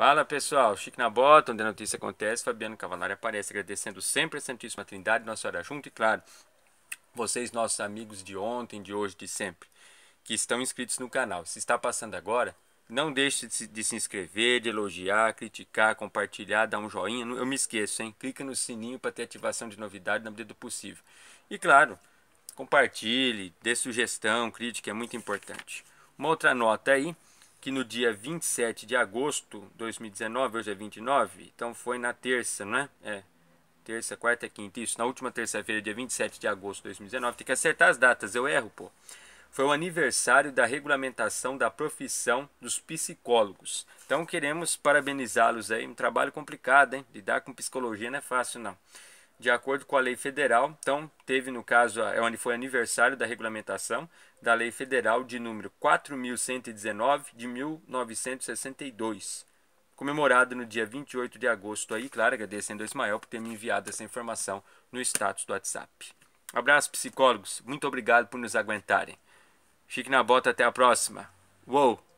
Fala pessoal, Chique na Bota, onde a notícia acontece, Fabiano Cavalari aparece agradecendo sempre a Santíssima Trindade, Nossa Senhora junto e claro, vocês, nossos amigos de ontem, de hoje, de sempre, que estão inscritos no canal. Se está passando agora, não deixe de se inscrever, de elogiar, criticar, compartilhar, dar um joinha. Eu me esqueço, hein? Clica no sininho para ter ativação de novidade na medida do possível. E claro, compartilhe, dê sugestão, crítica, é muito importante. Uma outra nota aí que no dia 27 de agosto de 2019, hoje é 29, então foi na terça, não é? É, terça, quarta, quinta, isso, na última terça-feira, dia 27 de agosto de 2019, tem que acertar as datas, eu erro, pô. Foi o aniversário da regulamentação da profissão dos psicólogos. Então queremos parabenizá-los aí, um trabalho complicado, hein? Lidar com psicologia não é fácil, não de acordo com a lei federal. Então, teve no caso, é onde foi aniversário da regulamentação da lei federal de número 4119 de 1962. Comemorado no dia 28 de agosto aí, claro, agradecendo ao Ismael por ter me enviado essa informação no status do WhatsApp. Abraço, psicólogos. Muito obrigado por nos aguentarem. Fique na bota, até a próxima. Uou!